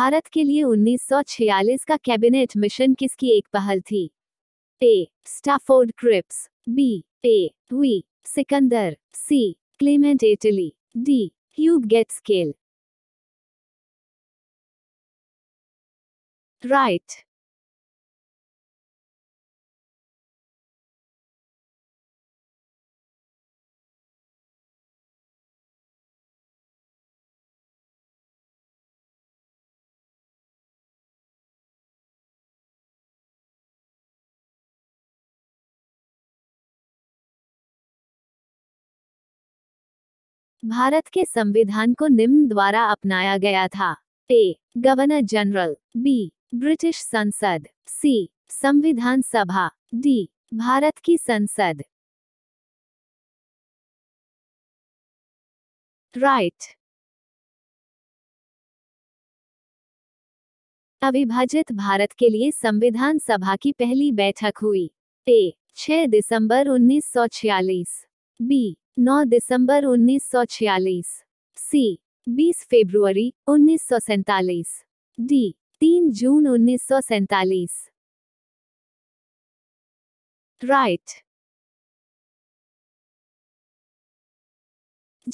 भारत के लिए 1946 का कैबिनेट मिशन किसकी एक पहल थी A Stafford Cripps B A V Sikandar C Clement Attlee D Hugh Gaitskell right Bharat के संविधान को निम्न द्वारा अपनाया गया था A governor general B British संसद सी संविधान सभा डी भारत की संसद राइट right. अविभाजित भारत के लिए संविधान सभा की पहली बैठक हुई ए 6 दिसंबर 1946 बी 9 दिसंबर 1946 सी 20 फरवरी उन्नीस डी 3 जून उन्नीस सौ राइट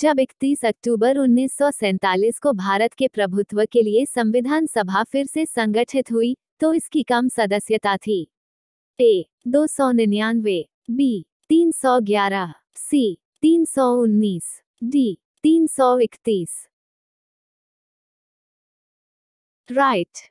जब 31 अक्टूबर उन्नीस को भारत के प्रभुत्व के लिए संविधान सभा फिर से संगठित हुई तो इसकी कम सदस्यता थी ए दो सौ निन्यानवे बी तीन सौ ग्यारह सी तीन सौ उन्नीस डी तीन सौ इकतीस राइट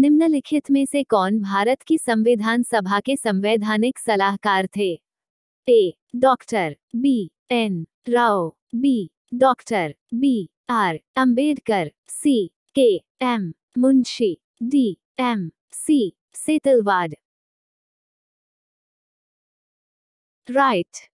निम्नलिखित में से कौन भारत की संविधान सभा के संवैधानिक सलाहकार थे A doctor B N Rau B doctor B R Ambedkar C K M Munshi D M C Setalvad right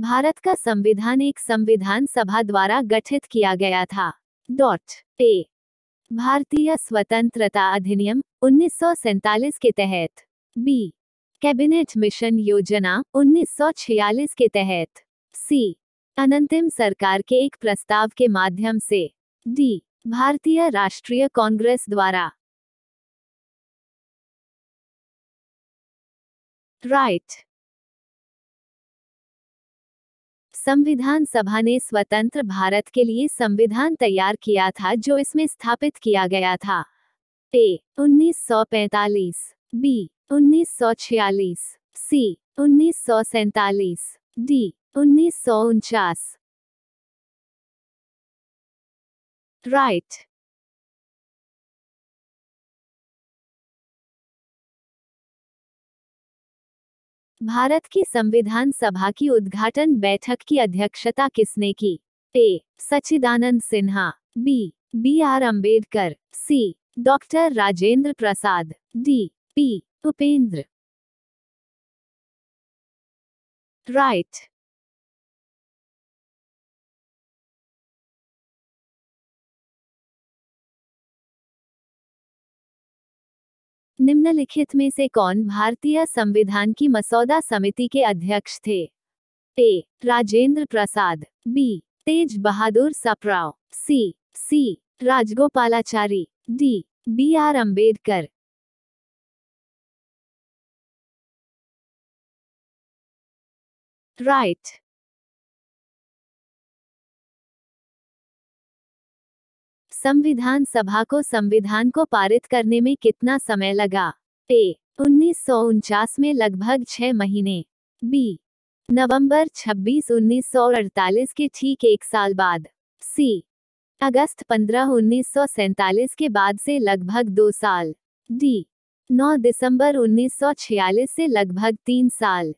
Bharat का संविधान एक संविधान सभा द्वारा गठित किया गया था डॉट ए भारतीय स्वतंत्रता अधिनियम उन्नीस के तहत बी कैबिनेट मिशन योजना 1946 के तहत सी अनंतिम सरकार के एक प्रस्ताव के माध्यम से डी भारतीय राष्ट्रीय कांग्रेस द्वारा राइट right. संविधान सभा ने स्वतंत्र भारत के लिए संविधान तैयार किया था जो इसमें स्थापित किया गया था ए 1945, बी 1946, सी उन्नीस डी उन्नीस राइट भारत की संविधान सभा की उद्घाटन बैठक की अध्यक्षता किसने की A Sachchidananda Sinha B B R Ambedkar C doctor Rajendra Prasad D P Upendra right निम्नलिखित में से कौन भारतीय संविधान की मसौदा समिति के अध्यक्ष थे A Rajendra Prasad B Tej Bahadur Sapru C C Rajagopalachari D B R Ambedkar right right. संविधान सभा को संविधान को पारित करने में कितना समय लगा ए उन्नीस में लगभग छह महीने बी नवंबर 26 उन्नीस के ठीक एक साल बाद सी अगस्त 15 उन्नीस के बाद से लगभग दो साल डी 9 दिसंबर 1946 से लगभग तीन साल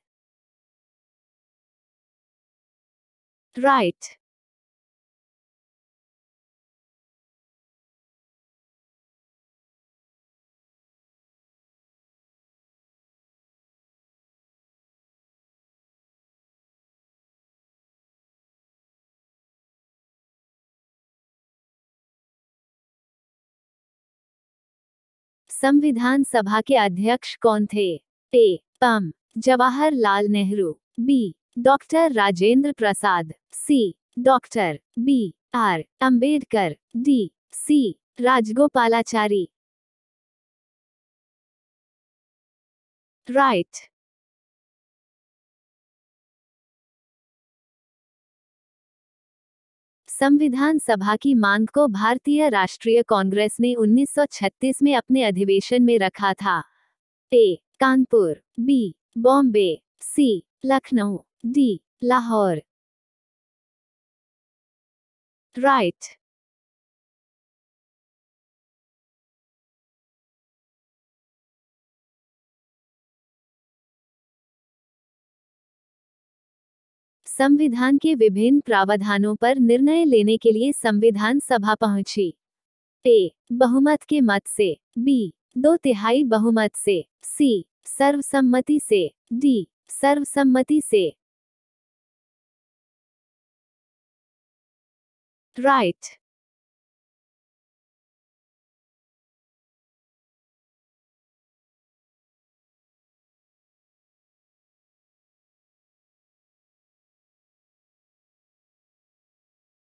राइट right. संविधान सभा के अध्यक्ष कौन थे ए पम Jawaharlal Nehru B doctor Rajendra Prasad C doctor B R Ambedkar D C Rajagopalachari right right. संविधान सभा की मांग को भारतीय राष्ट्रीय कांग्रेस ने 1936 में अपने अधिवेशन में रखा था A Kanpur B Bombay C Lucknow D Lahore right right. संविधान के विभिन्न प्रावधानों पर निर्णय लेने के लिए संविधान सभा पहुंची ए बहुमत के मत से बी दो तिहाई बहुमत से सी सर्वसम्मति से डी सर्वसम्मति से राइट right.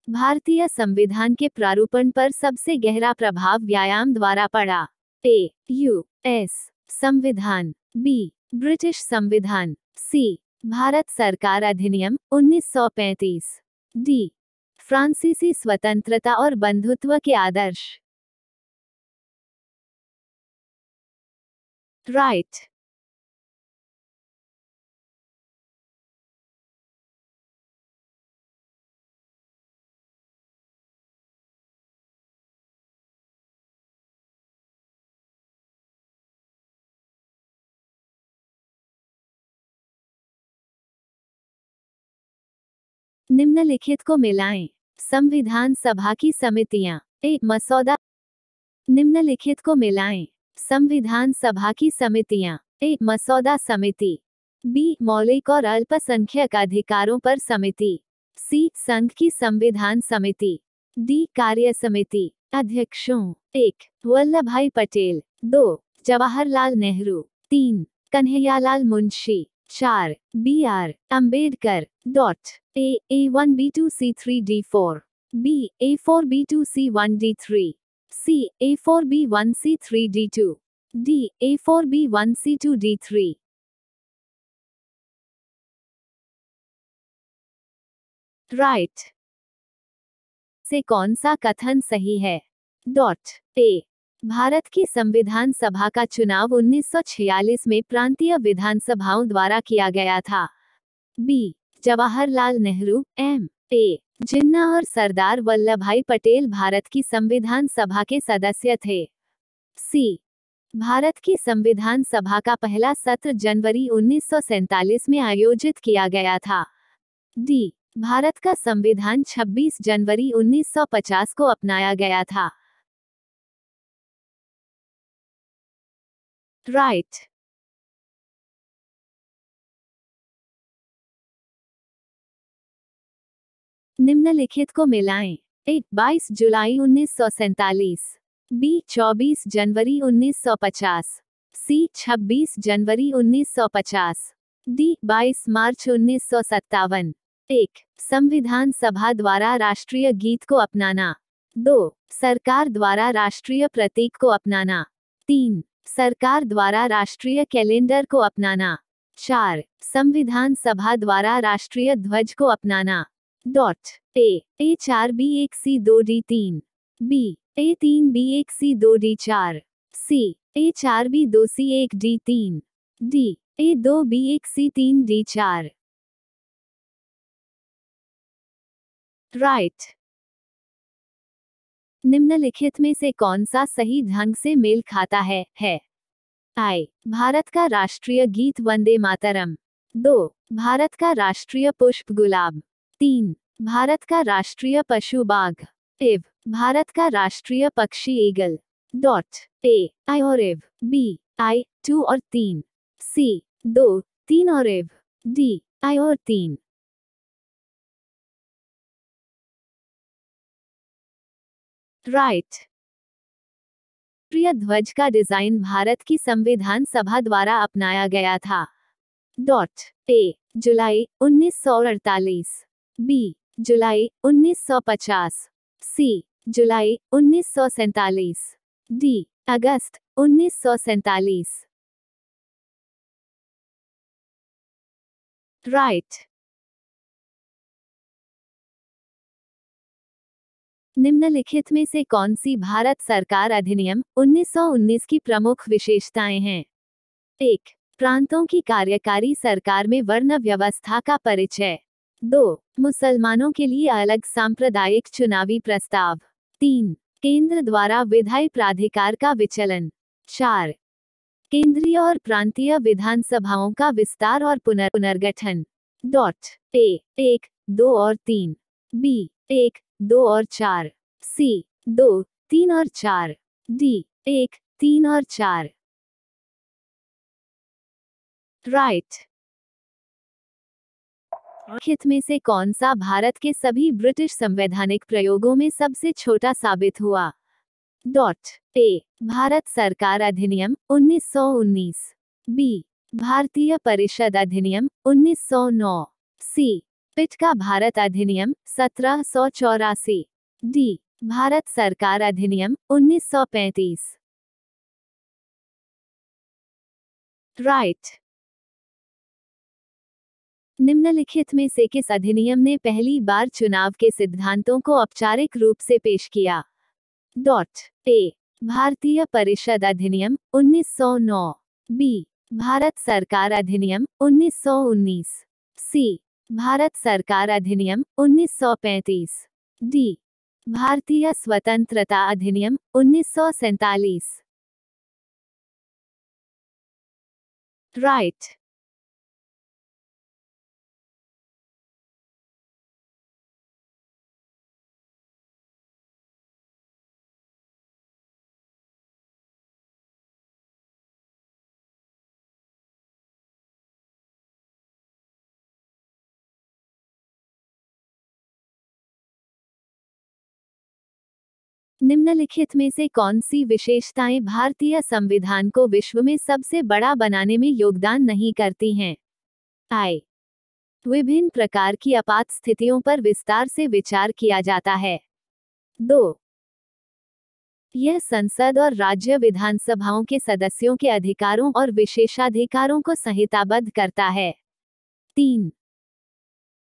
भारतीय संविधान के प्रारूपण पर सबसे गहरा प्रभाव व्यायाम द्वारा पड़ा ए यू एस संविधान बी ब्रिटिश संविधान सी भारत सरकार अधिनियम 1935 डी फ्रांसीसी स्वतंत्रता और बंधुत्व के आदर्श राइट right. निम्नलिखित को मिलाएं संविधान सभा की समितियां ए मसौदा निम्नलिखित को मिलाएं संविधान सभा की समितियां ए मसौदा समिति बी मौलिक और अल्पसंख्यक अधिकारों पर समिति सी संघ की संविधान समिति डी कार्य समिति अध्यक्षों एक वल्लभ भाई पटेल दो जवाहरलाल नेहरू तीन कन्हैयालाल मुंशी चार B R Ambedkar dot A A one B two C three D four B A four B two C one D three C A four B one C three D two D A four B one C two D three right से कौन सा कथन सही है dot A Bharat की संविधान सभा का चुनाव 1946 में प्रांतीय विधानसभाओं द्वारा किया गया था B Jawaharlal Nehru M A Jinnah और सरदार वल्लभ भाई पटेल भारत की संविधान सभा के सदस्य थे सी भारत की संविधान सभा का पहला सत्र जनवरी उन्नीस में आयोजित किया गया था डी भारत का संविधान 26 जनवरी 1950 को अपनाया गया था Right. निम्नलिखित को मिलाएं ए 22 जुलाई उन्नीस बी 24 जनवरी 1950 सी 26 जनवरी 1950 डी 22 मार्च उन्नीस एक संविधान सभा द्वारा राष्ट्रीय गीत को अपनाना दो सरकार द्वारा राष्ट्रीय प्रतीक को अपनाना तीन सरकार द्वारा राष्ट्रीय कैलेंडर को अपनाना चार संविधान सभा द्वारा राष्ट्रीय ध्वज को अपनाना डॉट ए ए चार बी एक सी दो डी तीन बी ए तीन बी एक सी दो डी चार सी ए चार बी दो सी एक डी तीन डी ए दो बी एक सी तीन डी चार राइट निम्नलिखित में से कौन सा सही ढंग से मेल खाता है है आई भारत का राष्ट्रीय गीत वंदे मातरम दो भारत का राष्ट्रीय पुष्प गुलाब तीन भारत का राष्ट्रीय पशु बाघ एव भारत का राष्ट्रीय पक्षी ईगल डॉट ए आई और एव बी आई टू और तीन सी दो तीन और एव डी आई और तीन राइट प्रिय ध्वज का डिजाइन भारत की संविधान सभा द्वारा अपनाया गया था डॉट ए जुलाई 1948 बी जुलाई 1950 सी जुलाई उन्नीस डी अगस्त उन्नीस राइट निम्नलिखित में से कौन सी भारत सरकार अधिनियम 1919 की प्रमुख विशेषताएं हैं एक प्रांतों की कार्यकारी सरकार में वर्ण व्यवस्था का परिचय दो मुसलमानों के लिए अलग सांप्रदायिक चुनावी प्रस्ताव तीन केंद्र द्वारा विधायी प्राधिकार का विचलन चार केंद्रीय और प्रांतीय विधानसभाओं का विस्तार और पुनर्गठन डॉट ए एक दो और तीन बी एक दो और चार सी दो तीन और चार डी एक तीन और चार राइट हित में से कौन सा भारत के सभी ब्रिटिश संवैधानिक प्रयोगों में सबसे छोटा साबित हुआ डॉट ए भारत सरकार अधिनियम 1919 बी भारतीय परिषद अधिनियम 1909 सी पिट का भारत अधिनियम सत्रह सौ चौरासी डी भारत सरकार अधिनियम उन्नीस सौ पैंतीस राइट निम्नलिखित में से किस अधिनियम ने पहली बार चुनाव के सिद्धांतों को औपचारिक रूप से पेश किया डॉट ए भारतीय परिषद अधिनियम 1909 बी भारत सरकार अधिनियम 1919 सी भारत सरकार अधिनियम 1935 डी भारतीय स्वतंत्रता अधिनियम उन्नीस राइट निम्नलिखित में से कौन सी विशेषताएं भारतीय संविधान को विश्व में सबसे बड़ा बनाने में योगदान नहीं करती हैं आय विभिन्न प्रकार की आपात स्थितियों पर विस्तार से विचार किया जाता है दो यह संसद और राज्य विधानसभाओं के सदस्यों के अधिकारों और विशेषाधिकारों को संहिताबद्ध करता है तीन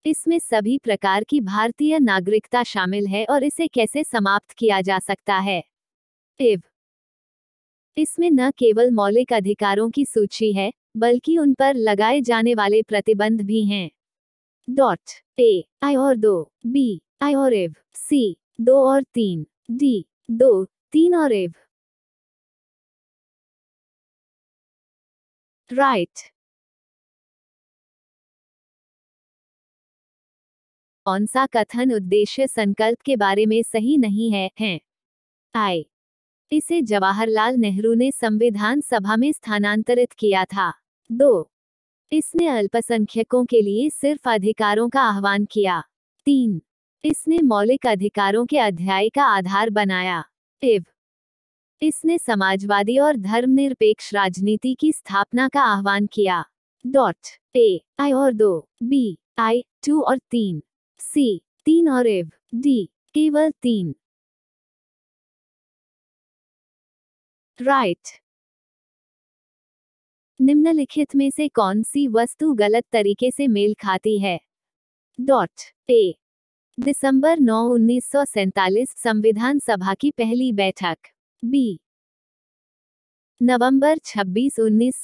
इसमें सभी प्रकार की भारतीय नागरिकता शामिल है और इसे कैसे समाप्त किया जा सकता है इव इसमें न केवल मौलिक अधिकारों की सूची है बल्कि उन पर लगाए जाने वाले प्रतिबंध भी हैं डॉट ए आई और दो बी आई और एव सी दो और तीन डी दो तीन और एव राइट कौन सा कथन उद्देश्य संकल्प के बारे में सही नहीं है हैं आए इसे जवाहरलाल नेहरू ने संविधान सभा में स्थानांतरित किया था दो इसने अल्पसंख्यकों के लिए सिर्फ अधिकारों का आह्वान किया तीन इसने मौलिक अधिकारों के अध्याय का आधार बनाया इव इसने समाजवादी और धर्मनिरपेक्ष राजनीति की स्थापना का आह्वान किया डॉट ए आई और दो बी आई टू और तीन सी तीन और एव डी केवल तीन राइट निम्नलिखित में से कौन सी वस्तु गलत तरीके से मेल खाती है डॉट ए दिसंबर 9 उन्नीस संविधान सभा की पहली बैठक बी नवंबर 26 उन्नीस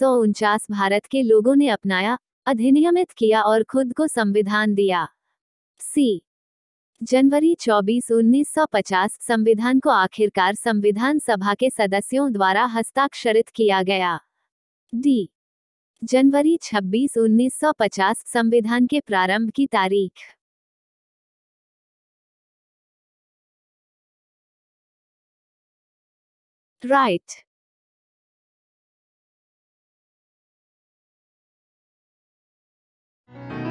भारत के लोगों ने अपनाया अधिनियमित किया और खुद को संविधान दिया सी जनवरी 24, 1950 संविधान को आखिरकार संविधान सभा के सदस्यों द्वारा हस्ताक्षरित किया गया डी जनवरी 26, 1950 संविधान के प्रारंभ की तारीख राइट right.